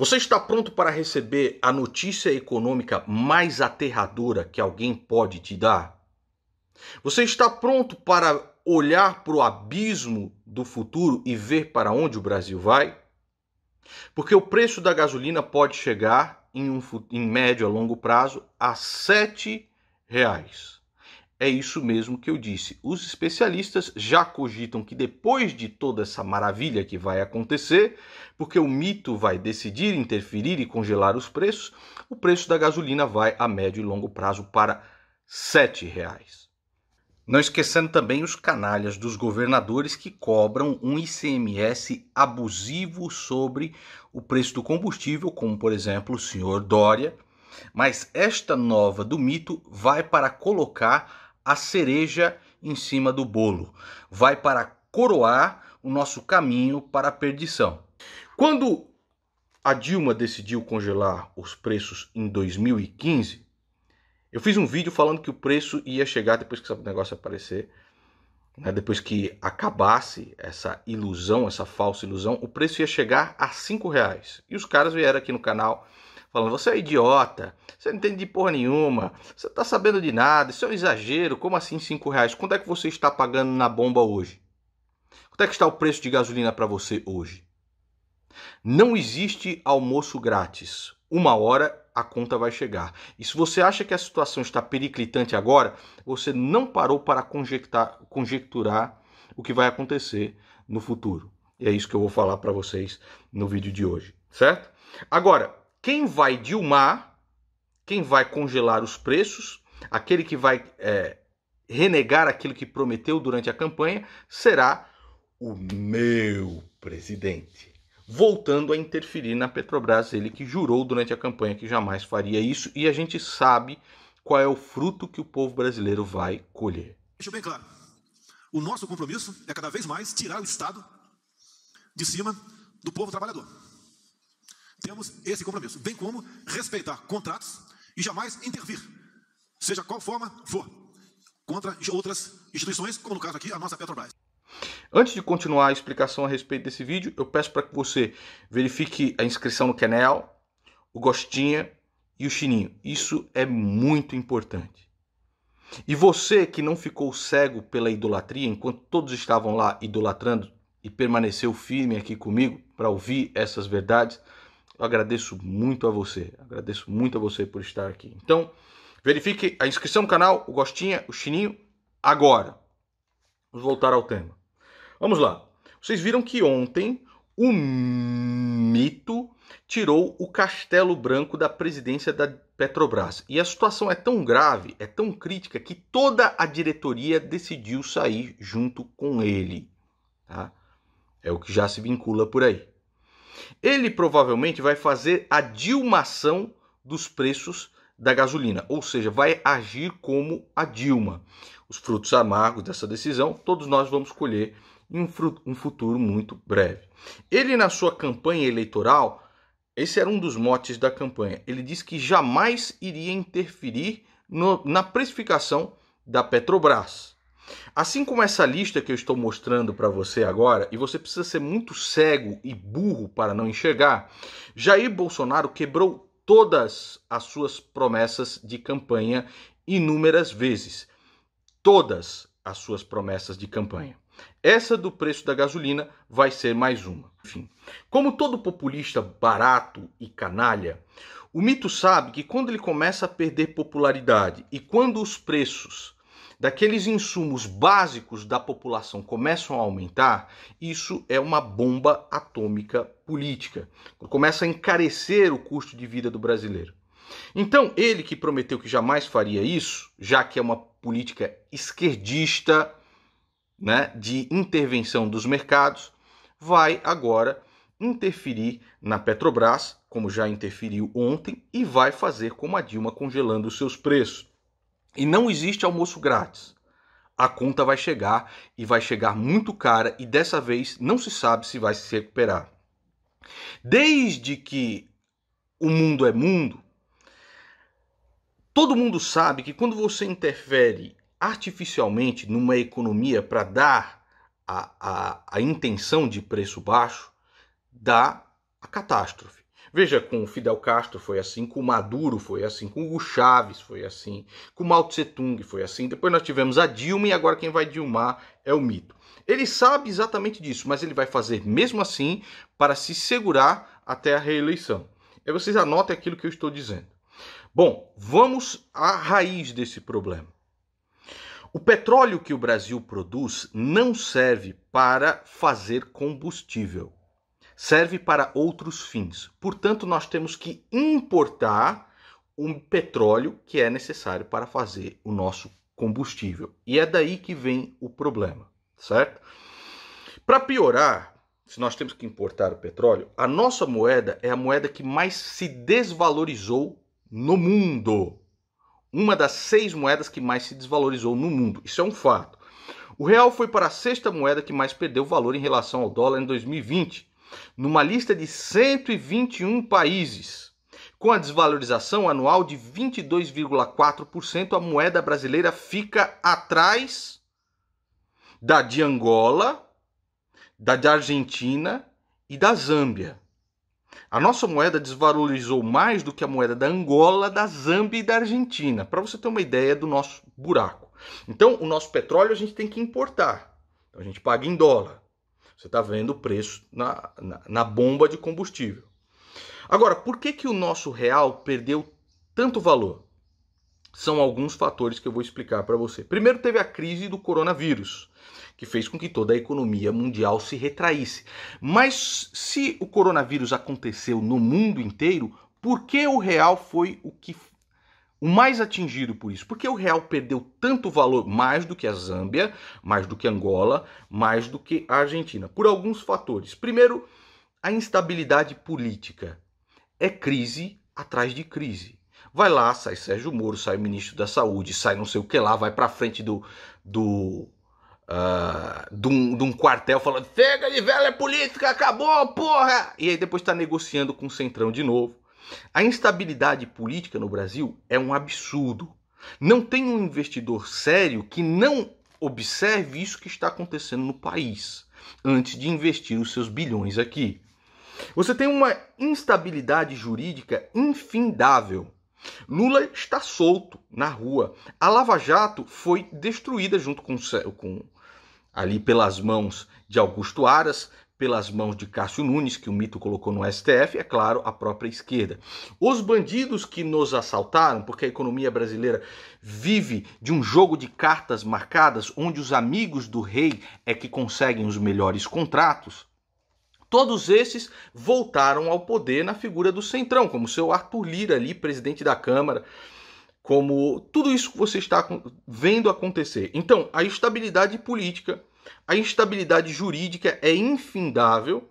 Você está pronto para receber a notícia econômica mais aterradora que alguém pode te dar? Você está pronto para olhar para o abismo do futuro e ver para onde o Brasil vai? Porque o preço da gasolina pode chegar, em, um, em médio a longo prazo, a R$ 7 é isso mesmo que eu disse. Os especialistas já cogitam que depois de toda essa maravilha que vai acontecer, porque o mito vai decidir interferir e congelar os preços, o preço da gasolina vai a médio e longo prazo para R$ 7,00. Não esquecendo também os canalhas dos governadores que cobram um ICMS abusivo sobre o preço do combustível, como por exemplo o senhor Dória. Mas esta nova do mito vai para colocar a cereja em cima do bolo, vai para coroar o nosso caminho para a perdição. Quando a Dilma decidiu congelar os preços em 2015, eu fiz um vídeo falando que o preço ia chegar depois que esse negócio aparecer, né? depois que acabasse essa ilusão, essa falsa ilusão, o preço ia chegar a cinco reais. E os caras vieram aqui no canal falando: você é idiota, você não entende de porra nenhuma, você não tá sabendo de nada, isso é um exagero. Como assim cinco reais? Quanto é que você está pagando na bomba hoje? Quanto é que está o preço de gasolina para você hoje? Não existe almoço grátis. Uma hora a conta vai chegar. E se você acha que a situação está periclitante agora, você não parou para conjecturar o que vai acontecer no futuro. E é isso que eu vou falar para vocês no vídeo de hoje, certo? Agora, quem vai dilmar, quem vai congelar os preços, aquele que vai é, renegar aquilo que prometeu durante a campanha, será o meu presidente. Voltando a interferir na Petrobras, ele que jurou durante a campanha que jamais faria isso, e a gente sabe qual é o fruto que o povo brasileiro vai colher. Deixa bem claro: o nosso compromisso é cada vez mais tirar o Estado de cima do povo trabalhador. Temos esse compromisso. Bem como respeitar contratos e jamais intervir, seja qual forma for, contra outras instituições, como no caso aqui a nossa Petrobras. Antes de continuar a explicação a respeito desse vídeo, eu peço para que você verifique a inscrição no canal, o gostinha e o sininho. Isso é muito importante. E você que não ficou cego pela idolatria, enquanto todos estavam lá idolatrando e permaneceu firme aqui comigo para ouvir essas verdades, eu agradeço muito a você, agradeço muito a você por estar aqui. Então, verifique a inscrição no canal, o gostinha, o sininho, agora. Vamos voltar ao tema. Vamos lá. Vocês viram que ontem o mito tirou o Castelo Branco da presidência da Petrobras. E a situação é tão grave, é tão crítica, que toda a diretoria decidiu sair junto com ele. Tá? É o que já se vincula por aí. Ele provavelmente vai fazer a dilmação dos preços da gasolina, ou seja, vai agir como a Dilma. Os frutos amargos dessa decisão todos nós vamos colher em um futuro muito breve. Ele, na sua campanha eleitoral, esse era um dos motes da campanha, ele disse que jamais iria interferir no, na precificação da Petrobras. Assim como essa lista que eu estou mostrando para você agora, e você precisa ser muito cego e burro para não enxergar, Jair Bolsonaro quebrou todas as suas promessas de campanha inúmeras vezes. Todas as suas promessas de campanha. Essa do preço da gasolina vai ser mais uma. Enfim, como todo populista barato e canalha, o mito sabe que quando ele começa a perder popularidade e quando os preços daqueles insumos básicos da população começam a aumentar, isso é uma bomba atômica política. Começa a encarecer o custo de vida do brasileiro. Então, ele que prometeu que jamais faria isso, já que é uma política esquerdista né, de intervenção dos mercados, vai agora interferir na Petrobras, como já interferiu ontem, e vai fazer como a Dilma congelando os seus preços. E não existe almoço grátis. A conta vai chegar e vai chegar muito cara e dessa vez não se sabe se vai se recuperar. Desde que o mundo é mundo, todo mundo sabe que quando você interfere artificialmente numa economia para dar a, a, a intenção de preço baixo, dá a catástrofe. Veja, com Fidel Castro foi assim, com Maduro foi assim, com o Chaves foi assim, com Mao Tse Tung foi assim. Depois nós tivemos a Dilma e agora quem vai dilmar é o mito. Ele sabe exatamente disso, mas ele vai fazer mesmo assim para se segurar até a reeleição. E vocês anotem aquilo que eu estou dizendo. Bom, vamos à raiz desse problema. O petróleo que o Brasil produz não serve para fazer combustível serve para outros fins. Portanto, nós temos que importar o petróleo que é necessário para fazer o nosso combustível. E é daí que vem o problema, certo? Para piorar, se nós temos que importar o petróleo, a nossa moeda é a moeda que mais se desvalorizou no mundo. Uma das seis moedas que mais se desvalorizou no mundo. Isso é um fato. O real foi para a sexta moeda que mais perdeu valor em relação ao dólar em 2020 numa lista de 121 países. Com a desvalorização anual de 22,4%, a moeda brasileira fica atrás da de Angola, da de Argentina e da Zâmbia. A nossa moeda desvalorizou mais do que a moeda da Angola, da Zâmbia e da Argentina, para você ter uma ideia do nosso buraco. Então, o nosso petróleo a gente tem que importar. Então, a gente paga em dólar. Você está vendo o preço na, na, na, bomba de combustível. Agora, por que, que o nosso real perdeu tanto valor? São alguns fatores que eu vou explicar para você. Primeiro, teve a crise do coronavírus, que fez com que toda a economia mundial se retraísse. Mas se o coronavírus aconteceu no mundo inteiro, por que o real foi o que o mais atingido por isso, porque o real perdeu tanto valor, mais do que a Zâmbia, mais do que Angola, mais do que a Argentina, por alguns fatores. Primeiro, a instabilidade política. É crise atrás de crise. Vai lá, sai Sérgio Moro, sai o ministro da Saúde, sai não sei o que lá, vai para frente do. do Uh, de, um, de um quartel falando chega de velha política, acabou, porra! E aí depois tá negociando com o Centrão de novo a instabilidade política no Brasil é um absurdo. Não tem um investidor sério que não observe isso que está acontecendo no país antes de investir os seus bilhões aqui. Você tem uma instabilidade jurídica infindável. Lula está solto na rua. A Lava Jato foi destruída junto com, com ali pelas mãos de Augusto Aras, pelas mãos de Cássio Nunes, que o mito colocou no STF, é claro, a própria esquerda. Os bandidos que nos assaltaram, porque a economia brasileira vive de um jogo de cartas marcadas, onde os amigos do rei é que conseguem os melhores contratos. Todos esses voltaram ao poder na figura do Centrão, como seu Arthur Lira ali, presidente da Câmara, como tudo isso que você está vendo acontecer. Então, a estabilidade política a instabilidade jurídica é infindável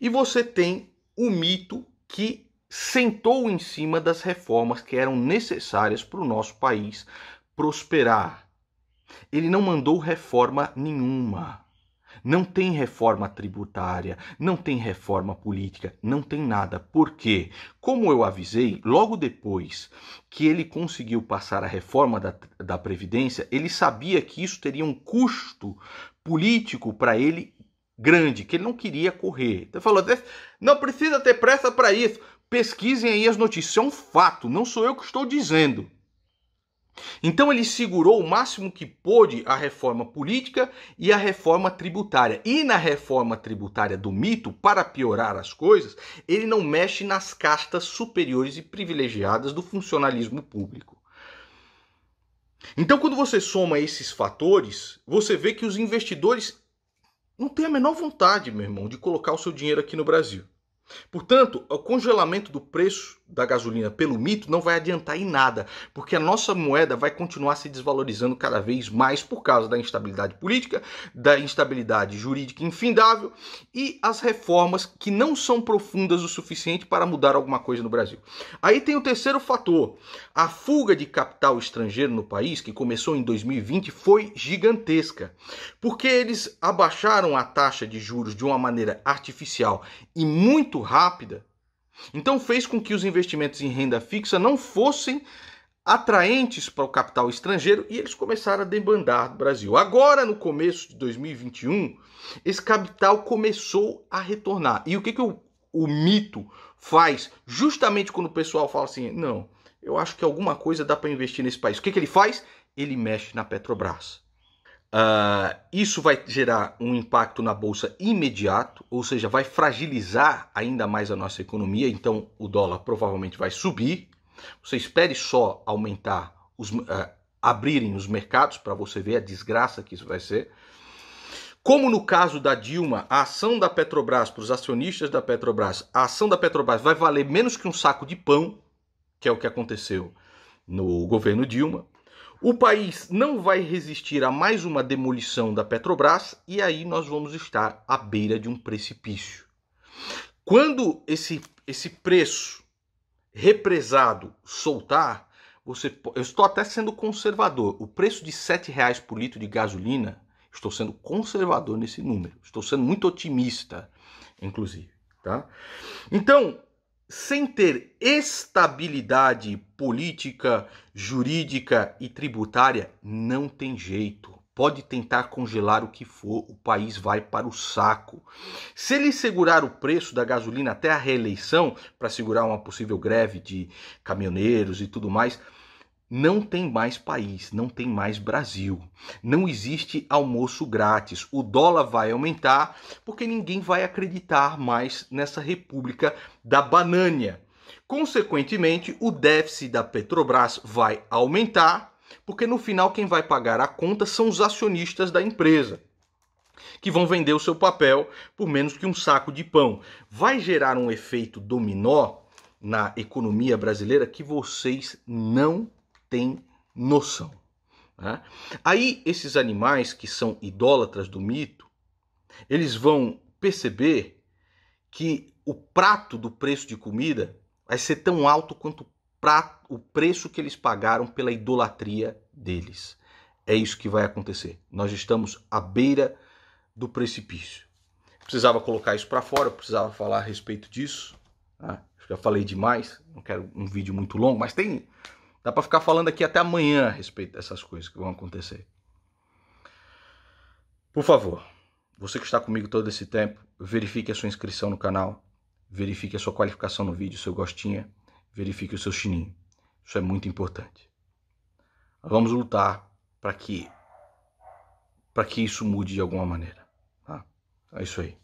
e você tem o mito que sentou em cima das reformas que eram necessárias para o nosso país prosperar. Ele não mandou reforma nenhuma. Não tem reforma tributária, não tem reforma política, não tem nada. por quê como eu avisei, logo depois que ele conseguiu passar a reforma da, da Previdência, ele sabia que isso teria um custo político para ele grande, que ele não queria correr. Então falou: não precisa ter pressa para isso. Pesquisem aí as notícias. Isso é um fato, não sou eu que estou dizendo. Então ele segurou o máximo que pôde a reforma política e a reforma tributária. E na reforma tributária do mito, para piorar as coisas, ele não mexe nas castas superiores e privilegiadas do funcionalismo público. Então, quando você soma esses fatores, você vê que os investidores não têm a menor vontade, meu irmão, de colocar o seu dinheiro aqui no Brasil. Portanto, o congelamento do preço da gasolina pelo mito não vai adiantar em nada, porque a nossa moeda vai continuar se desvalorizando cada vez mais por causa da instabilidade política, da instabilidade jurídica infindável e as reformas que não são profundas o suficiente para mudar alguma coisa no Brasil. Aí tem o terceiro fator: a fuga de capital estrangeiro no país, que começou em 2020, foi gigantesca, porque eles abaixaram a taxa de juros de uma maneira artificial e muito muito rápida, então fez com que os investimentos em renda fixa não fossem atraentes para o capital estrangeiro e eles começaram a debandar do Brasil. Agora, no começo de 2021, esse capital começou a retornar. E o que, que o, o mito faz justamente quando o pessoal fala assim: não, eu acho que alguma coisa dá para investir nesse país? O que, que ele faz? Ele mexe na Petrobras. Uh, isso vai gerar um impacto na bolsa imediato, ou seja, vai fragilizar ainda mais a nossa economia. Então, o dólar provavelmente vai subir. Você espere só aumentar, os, uh, abrirem os mercados para você ver a desgraça que isso vai ser. Como no caso da Dilma, a ação da Petrobras para os acionistas da Petrobras, a ação da Petrobras vai valer menos que um saco de pão, que é o que aconteceu no governo Dilma. O país não vai resistir a mais uma demolição da Petrobras e aí nós vamos estar à beira de um precipício. Quando esse, esse preço represado soltar, você, eu estou até sendo conservador. O preço de R$ 7,00 por litro de gasolina, estou sendo conservador nesse número. Estou sendo muito otimista, inclusive. Tá? Então, sem ter estabilidade política, jurídica e tributária, não tem jeito. Pode tentar congelar o que for, o país vai para o saco. Se ele segurar o preço da gasolina até a reeleição, para segurar uma possível greve de caminhoneiros e tudo mais, não tem mais país, não tem mais Brasil. Não existe almoço grátis. O dólar vai aumentar porque ninguém vai acreditar mais nessa república da banânia. Consequentemente, o déficit da Petrobras vai aumentar, porque no final quem vai pagar a conta são os acionistas da empresa que vão vender o seu papel por menos que um saco de pão. Vai gerar um efeito dominó na economia brasileira que vocês não tem noção. Né? Aí, esses animais que são idólatras do mito, eles vão perceber que o prato do preço de comida vai ser tão alto quanto o preço que eles pagaram pela idolatria deles. É isso que vai acontecer. Nós estamos à beira do precipício. Precisava colocar isso para fora, precisava falar a respeito disso. Né? Já falei demais, não quero um vídeo muito longo, mas tem Dá para ficar falando aqui até amanhã a respeito dessas coisas que vão acontecer. Por favor, você que está comigo todo esse tempo, verifique a sua inscrição no canal, verifique a sua qualificação no vídeo, seu gostinha, verifique o seu chininho. Isso é muito importante. Vamos lutar para que para que isso mude de alguma maneira. Tá? É isso aí.